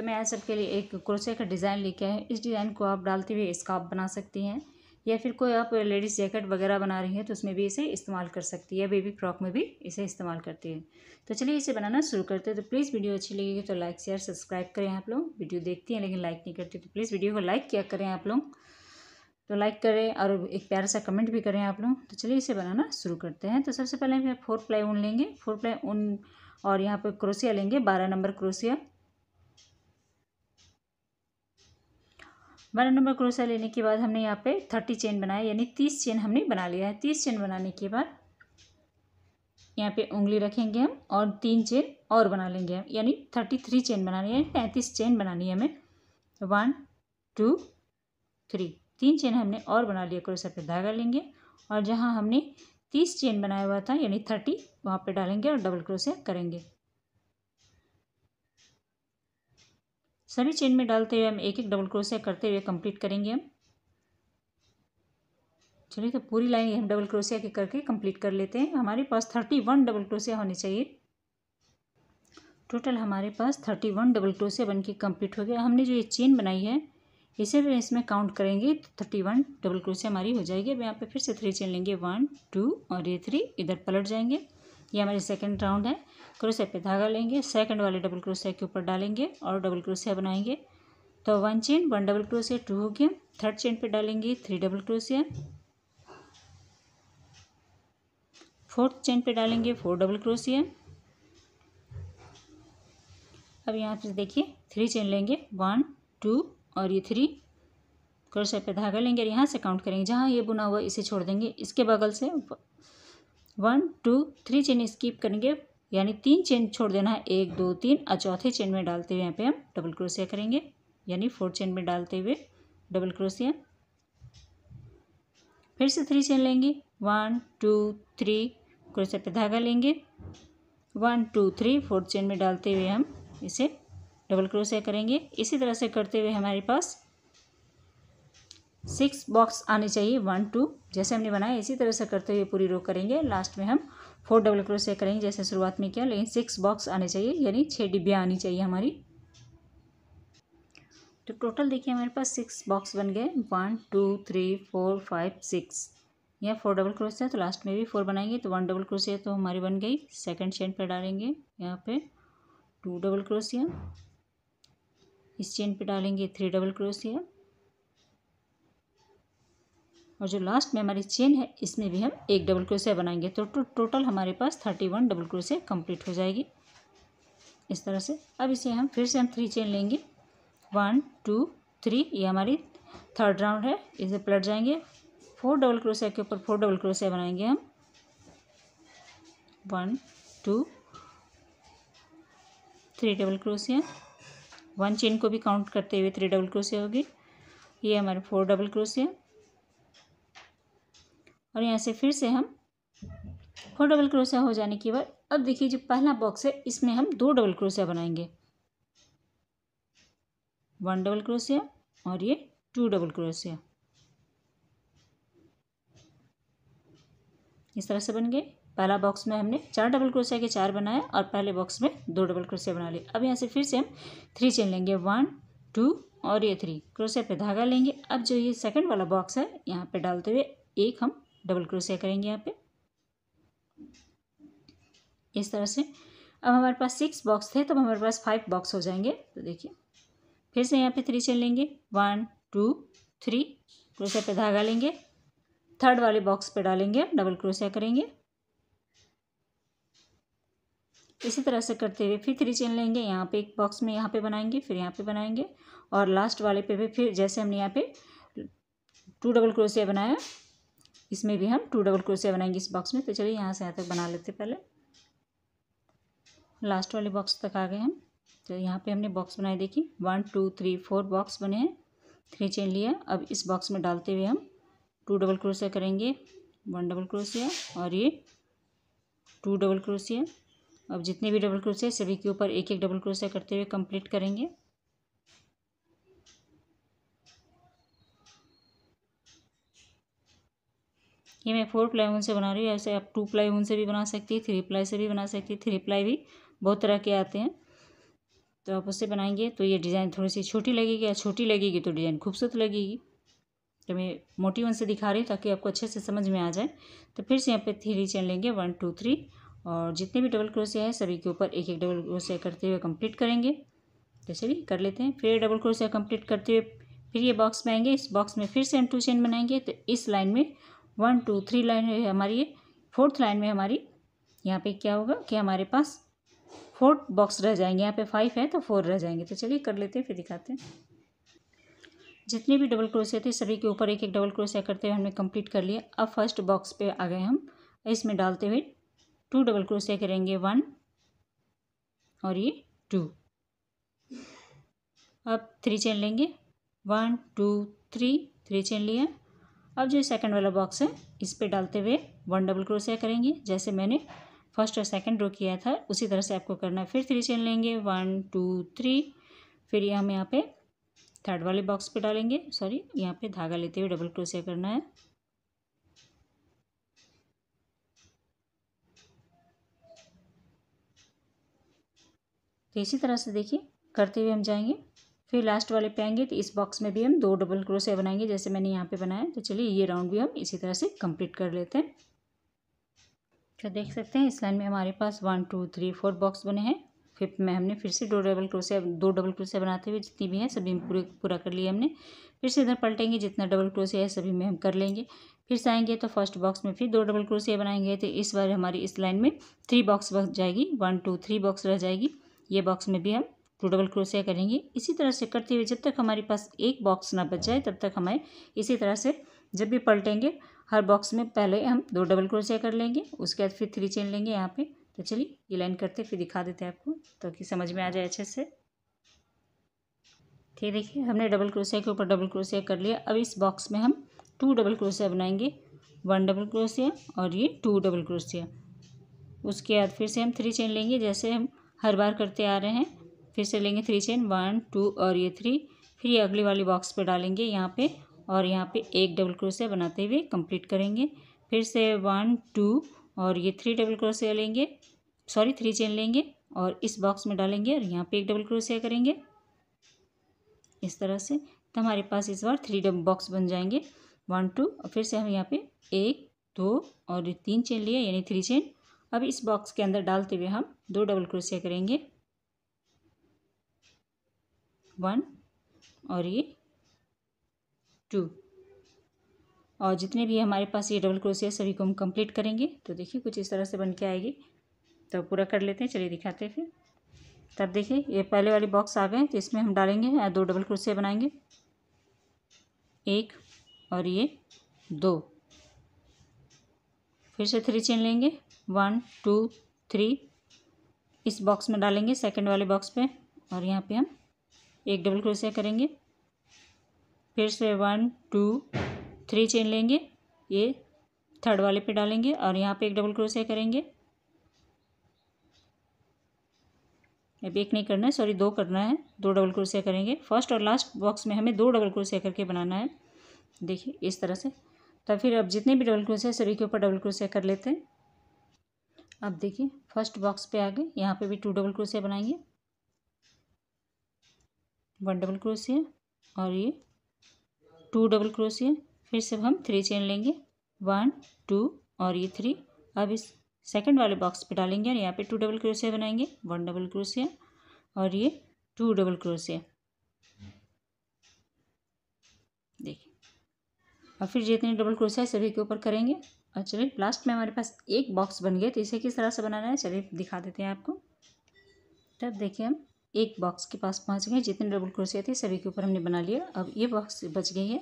तो मैं सब के लिए एक क्रोशे का डिज़ाइन लेके आए इस डिज़ाइन को आप डालते हुए आप बना सकती हैं या फिर कोई आप लेडीज़ जैकेट वगैरह बना रही हैं तो उसमें भी इसे इस्तेमाल कर सकती है बेबी फ्रॉक में भी इसे इस्तेमाल करती है तो चलिए इसे बनाना शुरू करते हैं तो प्लीज़ वीडियो अच्छी लगेगी तो लाइक शेयर सब्सक्राइब करें आप लोग वीडियो देखती हैं लेकिन लाइक नहीं करती तो प्लीज़ वीडियो को लाइक किया करें आप लोग तो लाइक करें और एक प्यारा सा कमेंट भी करें आप लोग तो चलिए इसे बनाना शुरू करते हैं तो सबसे पहले हम फोर प्लाई ऊन लेंगे फोर प्लाई ऊन और यहाँ पर क्रोसिया लेंगे बारह नंबर क्रोसिया बारह नंबर क्रोशा लेने के बाद हमने यहाँ पे थर्टी चेन बनाया यानी तीस चेन हमने बना लिया है तीस चेन बनाने के बाद यहाँ पे उंगली रखेंगे हम और तीन चेन और बना लेंगे हम यानी थर्टी थ्री चेन बनानी है पैंतीस चेन बनानी है हमें वन टू थ्री तीन चेन हमने और बना लिया क्रोशा पे धागा लेंगे और जहाँ हमने तीस चेन बनाया हुआ था यानी थर्टी वहाँ पर डालेंगे और डबल क्रोशे करेंगे सभी चेन में डालते हुए हम एक एक डबल क्रोशिया करते हुए कंप्लीट करेंगे हम चलिए तो पूरी लाइन हम डबल क्रोशिया के करके कंप्लीट कर लेते हैं हमारे पास थर्टी वन डबल क्रोशिया होनी चाहिए टोटल हमारे पास थर्टी वन डबल क्रोशिया बन के कम्प्लीट हो गया हमने जो ये चेन बनाई है इसे भी इसमें काउंट करेंगे तो थर्टी वन डबल क्रोशिया हमारी हो जाएगी अब यहाँ पे फिर से थ्री चेन लेंगे वन टू और ये थ्री इधर पलट जाएंगे ये हमारी सेकंड राउंड है क्रोसिया पे धागा लेंगे सेकंड वाले डबल क्रोशिया के ऊपर डालेंगे और डबल क्रोशिया बनाएंगे तो one chain one double crochet two हो गया थर्ड चेन पे डालेंगे three double crochet fourth chain पे डालेंगे फोर डबल क्रोशिया अब यहाँ पर देखिए थ्री चेन लेंगे वन टू और ये थ्री क्रोशिया पे धागा लेंगे और यहाँ से काउंट करेंगे जहाँ ये बुना हुआ इसे छोड़ देंगे इसके बगल से one two three chain skip करेंगे यानी तीन चेन छोड़ देना है एक दो तीन और चौथे चेन में डालते हुए यहाँ पे हम डबल क्रोशिया करेंगे यानी फोर चेन में डालते हुए डबल क्रोशिया फिर से थ्री चेन लेंगे वन टू थ्री क्रोशिया पे धागा लेंगे one two three fourth chain में डालते हुए हम इसे डबल क्रोशिया करेंगे इसी तरह से करते हुए हमारे पास सिक्स बॉक्स आने चाहिए वन टू जैसे हमने बनाया इसी तरह से करते हुए पूरी रो करेंगे लास्ट में हम फोर डबल क्रोस से करेंगे जैसे शुरुआत में किया लेकिन सिक्स बॉक्स आने चाहिए यानी छः डिब्बियाँ आनी चाहिए हमारी तो टोटल देखिए हमारे पास सिक्स बॉक्स बन गए one two three four five six यहाँ फोर डबल क्रोस है तो लास्ट में भी फोर बनाएंगे तो वन डबल क्रोसिया तो हमारी बन गई सेकंड चेन पर डालेंगे यहाँ पे टू डबल क्रोसिया इस चेन पे डालेंगे थ्री डबल क्रोसिया और जो लास्ट में हमारी चेन है इसमें भी हम एक डबल क्रोशिया बनाएंगे तो टोटल हमारे पास thirty one double crochet complete हो जाएगी इस तरह से अब इसे हम फिर से हम थ्री चेन लेंगे वन टू थ्री ये हमारी थर्ड राउंड है इसे पलट जाएंगे फोर डबल क्रोशिया के ऊपर फोर डबल क्रोशिया बनाएंगे हम one two three double crochet one chain को भी काउंट करते हुए थ्री डबल क्रोशिया होगी ये हमारे फोर डबल क्रोशिया और यहाँ से फिर से हम फोर डबल क्रोशिया हो जाने के बाद अब देखिए जो पहला बॉक्स है इसमें हम दो डबल क्रोशिया बनाएंगे वन डबल क्रोशिया और ये टू डबल क्रोशिया इस तरह से बन गए पहला बॉक्स में हमने चार डबल क्रोशिया के चार बनाए और पहले बॉक्स में दो डबल क्रोशिया बना लिए अब यहाँ से फिर से हम थ्री चेन लेंगे वन टू और ये थ्री क्रोशिया पे धागा लेंगे अब जो ये सेकंड वाला बॉक्स है यहाँ पे डालते हुए एक हम डबल क्रोशिया करेंगे यहाँ पे इस तरह से अब हमारे पास सिक्स बॉक्स थे तो हमारे पास फाइव बॉक्स हो जाएंगे तो देखिए फिर से यहाँ पे थ्री चेन लेंगे वन टू थ्री क्रोशिया पे धागा लेंगे थर्ड वाले बॉक्स पे डालेंगे डबल क्रोशिया करेंगे इसी तरह से करते हुए फिर थ्री चेन लेंगे यहाँ पे एक बॉक्स में यहाँ पे बनाएंगे फिर यहाँ पे बनाएंगे और लास्ट वाले पे भी फिर जैसे हमने यहाँ पे टू डबल क्रोशिया बनाया इसमें भी हम टू डबल क्रोशिया बनाएंगे इस बॉक्स में तो चलिए यहाँ से यहाँ तक बना लेते पहले लास्ट वाले बॉक्स तक आ गए हम तो यहाँ पे हमने बॉक्स बनाए देखिए one two three four box बने हैं थ्री चेन लिया अब इस बॉक्स में डालते हुए हम टू डबल क्रोशिया करेंगे वन डबल क्रोशिया और ये टू डबल क्रोशिया अब जितने भी डबल क्रोशिया सभी के ऊपर एक एक डबल क्रोशिया करते हुए कंप्लीट करेंगे ये मैं फोर प्लाई ऊन से बना रही हूँ ऐसे आप टू प्लाई ऊन से भी बना सकती है थ्री प्लाई से भी बना सकती है थ्री प्लाई भी बहुत तरह के आते हैं तो आप उससे बनाएंगे तो ये डिज़ाइन थोड़ी सी छोटी लगेगी या छोटी लगेगी तो डिज़ाइन खूबसूरत लगेगी तो मैं मोटी ऊन से दिखा रही हूँ ताकि आपको अच्छे से समझ में आ जाए तो फिर से यहाँ पर थ्री चैन लेंगे वन टू थ्री और जितने भी डबल क्रोसिया है सभी के ऊपर एक एक डबल क्रोसिया करते हुए कम्प्लीट करेंगे तो चलिए कर लेते हैं फिर डबल क्रोसिया कम्प्लीट करते हुए फिर ये बॉक्स में आएंगे इस बॉक्स में फिर से हम टू चेन बनाएंगे तो इस लाइन में वन टू थ्री लाइन हमारी ये फोर्थ लाइन में हमारी यहाँ पे क्या होगा कि हमारे पास फोर्थ बॉक्स रह जाएंगे यहाँ पे फाइव है तो फोर रह जाएंगे तो चलिए कर लेते हैं फिर दिखाते हैं जितने भी डबल क्रोसिया थे सभी के ऊपर एक एक डबल क्रोशिया करते हुए हमने कंप्लीट कर लिया अब फर्स्ट बॉक्स पे आ गए हम इसमें डालते हुए टू डबल क्रोशिया करेंगे वन और ये टू अब थ्री चेन लेंगे one two three three chain लिया अब जो सेकंड वाला बॉक्स है इस पर डालते हुए वन डबल क्रोशिया करेंगे जैसे मैंने फर्स्ट और सेकंड रो किया था उसी तरह से आपको करना है फिर थ्री चेन लेंगे वन टू थ्री फिर हम यहाँ पे थर्ड वाले बॉक्स पे डालेंगे सॉरी यहाँ पे धागा लेते हुए डबल क्रोशिया करना है तो इसी तरह से देखिए करते हुए हम जाएंगे फिर लास्ट वाले पे आएंगे तो इस बॉक्स में भी हम दो डबल क्रोशिया बनाएंगे जैसे मैंने यहाँ पे बनाया तो चलिए ये राउंड भी हम इसी तरह से कंप्लीट कर लेते हैं तो देख सकते हैं इस लाइन में हमारे पास one two three four box बने हैं फिफ्थ में हमने फिर से दो डबल क्रोशिया दो डबल क्रोशिया बनाते हुए जितनी भी हैं सभी पूरे पूरा कर लिया हमने फिर से इधर पलटेंगे जितना डबल क्रोशिया है सभी में हम कर लेंगे फिर से आएंगे तो फर्स्ट बॉक्स में फिर दो डबल क्रोशिया बनाएंगे तो इस बार हमारी इस लाइन में थ्री बॉक्स बच जाएगी वन टू थ्री बॉक्स रह जाएगी ये बॉक्स में भी हम टू डबल क्रोशिया करेंगे इसी तरह से करते हुए जब तक हमारे पास एक बॉक्स ना बच जाए तब तक हमें इसी तरह से जब भी पलटेंगे हर बॉक्स में पहले हम दो डबल क्रोशिया कर लेंगे उसके बाद फिर थ्री चेन लेंगे यहाँ पे तो चलिए ये लाइन करते फिर दिखा देते हैं आपको ताकि समझ में आ जाए अच्छे से ठीक देखिए हमने डबल क्रोशिया के ऊपर डबल क्रोशिया कर लिया अब इस बॉक्स में हम टू डबल क्रोशिया बनाएंगे वन डबल क्रोशिया और ये टू डबल क्रोशिया उसके बाद फिर से हम थ्री चेन लेंगे जैसे हम हर बार करते आ रहे हैं फिर से लेंगे थ्री चेन वन टू और ये थ्री फिर ये अगली वाली बॉक्स पे डालेंगे यहाँ पे और यहाँ पे एक डबल क्रोशिया बनाते हुए कंप्लीट करेंगे फिर से वन टू और ये थ्री डबल क्रोशिया लेंगे सॉरी थ्री चेन लेंगे और इस बॉक्स में डालेंगे और यहाँ पे एक डबल क्रोशिया करेंगे इस तरह से तो हमारे पास इस बार थ्री डबल बॉक्स बन जाएंगे वन टू और फिर से हम यहाँ पर एक दो और तीन चेन लिए यानी थ्री चेन अब इस बॉक्स के अंदर डालते हुए हम दो डबल क्रोशिया करेंगे वन और ये टू और जितने भी हमारे पास ये डबल क्रोशिया सभी को हम कंप्लीट करेंगे तो देखिए कुछ इस तरह से बन के आएगी तो पूरा कर लेते हैं चलिए दिखाते हैं फिर तब देखिए ये पहले वाले बॉक्स आ गए तो इसमें हम डालेंगे दो डबल क्रोशिया बनाएंगे एक और ये दो फिर से थ्री चेन लेंगे वन टू थ्री इस बॉक्स में डालेंगे सेकंड वाले बॉक्स पे और यहाँ पे हम एक डबल क्रोशिया करेंगे फिर से वन टू थ्री चेन लेंगे ये थर्ड वाले पे डालेंगे और यहाँ पे एक डबल क्रोशिया करेंगे अब एक नहीं करना है सॉरी दो करना है दो डबल क्रोशिया करेंगे फर्स्ट और लास्ट बॉक्स में हमें दो डबल क्रोशिया करके बनाना है देखिए इस तरह से तब फिर अब जितने भी डबल क्रोशिया सभी के ऊपर डबल क्रोशिया कर लेते हैं अब देखिए फर्स्ट बॉक्स पे आ गए यहाँ पे भी टू डबल क्रोशिया बनाएंगे वन डबल क्रोशिया और ये टू डबल क्रोशिया फिर से हम थ्री चेन लेंगे वन टू और ये थ्री अब इस सेकंड वाले बॉक्स पे डालेंगे और यहाँ पे टू डबल क्रोशिया बनाएंगे वन डबल क्रोशिया और ये टू डबल क्रोशिया देखिए और फिर जितने डबल क्रोशिया सभी के ऊपर करेंगे और चलिए लास्ट में हमारे पास एक बॉक्स बन गया तो इसे किस तरह से बनाना है चलिए दिखा देते हैं आपको तब देखिए हम एक बॉक्स के पास पहुंच गए जितने डबल क्रोशिया थे सभी के ऊपर हमने बना लिया अब ये बॉक्स बच गई है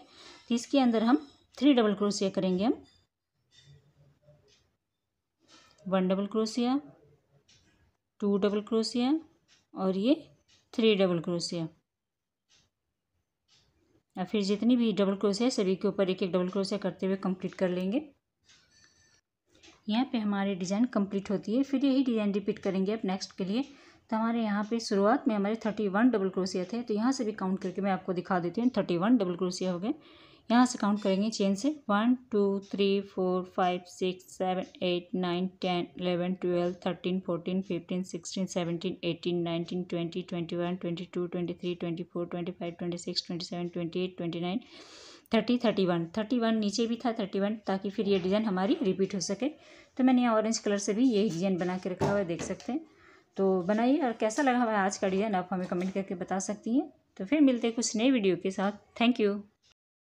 तो इसके अंदर हम थ्री डबल क्रोशिया करेंगे हम one double crochet two double crochet और ये थ्री डबल क्रोशिया या फिर जितनी भी डबल क्रोशिया सभी के ऊपर एक एक डबल क्रोशिया करते हुए कंप्लीट कर लेंगे यहाँ पे हमारी डिज़ाइन कंप्लीट होती है फिर यही डिज़ाइन रिपीट करेंगे आप नेक्स्ट के लिए तो हमारे यहाँ पे शुरुआत में हमारे थर्टी वन डबल क्रोसिया थे तो यहाँ से भी काउंट करके मैं आपको दिखा देती हूँ थर्टी वन डबल क्रोसिया हो गए यहाँ से काउंट करेंगे चेन से one two three four five six seven eight nine ten eleven twelve thirteen fourteen fifteen sixteen seventeen eighteen nineteen twenty twenty one twenty two twenty three twenty four twenty five twenty six twenty seven twenty eight twenty nine thirty thirty one thirty one नीचे भी था thirty one ताकि फिर ये design हमारी repeat हो सके तो मैंने यहाँ ऑरेंज कलर से भी ये डिज़ाइन बना के रखा हुआ है देख सकते हैं तो बनाइए और कैसा लगा हमारा आज का डिज़ाइन आप हमें कमेंट करके बता सकती हैं तो फिर मिलते हैं कुछ नए वीडियो के साथ थैंक यू